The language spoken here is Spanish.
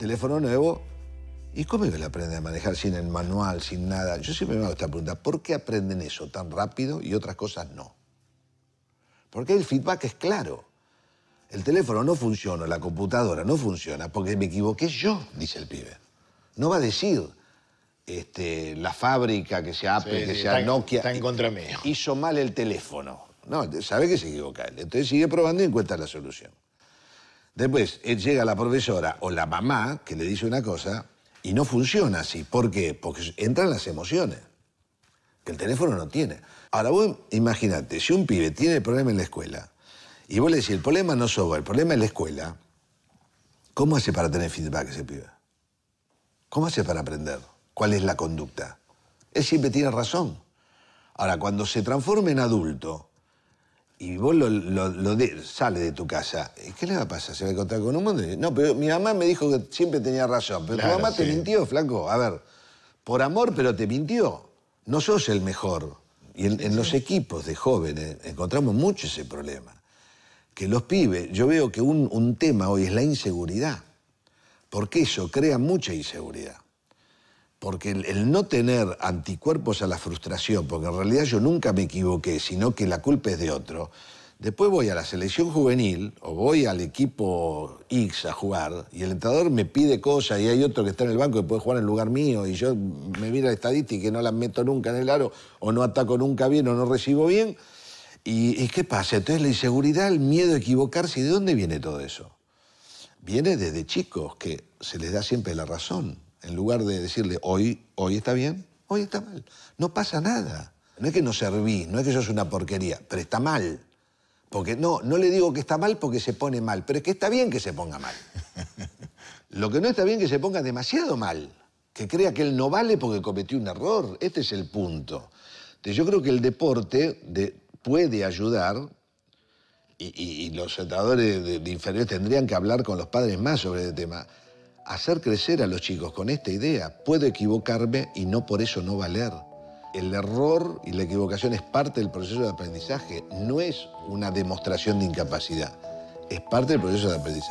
teléfono nuevo. ¿Y cómo lo aprende a manejar sin el manual, sin nada? Yo siempre me hago esta pregunta, ¿por qué aprenden eso tan rápido y otras cosas no? Porque el feedback es claro. El teléfono no funciona, la computadora no funciona, porque me equivoqué yo, dice el pibe. No va a decir este, la fábrica, que sea Apple, que sea Nokia. Está en eh, contra mío. Hizo mal el teléfono. No, sabe que se equivoca él. Entonces sigue probando y encuentra la solución. Después él llega a la profesora o la mamá que le dice una cosa y no funciona así. ¿Por qué? Porque entran las emociones, que el teléfono no tiene. Ahora vos imagínate, si un pibe tiene el problema en la escuela y vos le decís, el problema no soba, el problema es la escuela, ¿cómo hace para tener feedback ese pibe? ¿Cómo hace para aprender? ¿Cuál es la conducta? Él siempre tiene razón. Ahora, cuando se transforma en adulto, y vos lo, sale de, tu casa, ¿qué le va a pasar? ¿Se va a encontrar con un mundo? No, pero mi mamá me dijo que siempre tenía razón. Pero tu mamá te mintió, flaco. A ver, por amor, pero te mintió. No sos el mejor. Y en, los equipos de jóvenes encontramos mucho ese problema. Que los pibes, yo veo que un tema hoy es la inseguridad. Porque eso crea mucha inseguridad. Porque el, no tener anticuerpos a la frustración, porque en realidad yo nunca me equivoqué, sino que la culpa es de otro, después voy a la selección juvenil o voy al equipo X a jugar y el entrenador me pide cosas y hay otro que está en el banco que puede jugar en lugar mío y yo me miro la estadística y no la meto nunca en el aro o no ataco nunca bien o no recibo bien. ¿Y, y qué pasa? Entonces la inseguridad, el miedo a equivocarse, ¿y de dónde viene todo eso? Viene desde chicos que se les da siempre la razón en lugar de decirle, hoy, hoy está bien, hoy está mal. No pasa nada. No es que no serví, no es que es una porquería, pero está mal. Porque no, no le digo que está mal porque se pone mal, pero es que está bien que se ponga mal. Lo que no está bien es que se ponga demasiado mal, que crea que él no vale porque cometió un error. Este es el punto. yo creo que el deporte puede ayudar y, los entrenadores de, de, inferiores tendrían que hablar con los padres más sobre el este tema hacer crecer a los chicos con esta idea. Puedo equivocarme y no por eso no valer. El error y la equivocación es parte del proceso de aprendizaje, no es una demostración de incapacidad, es parte del proceso de aprendizaje.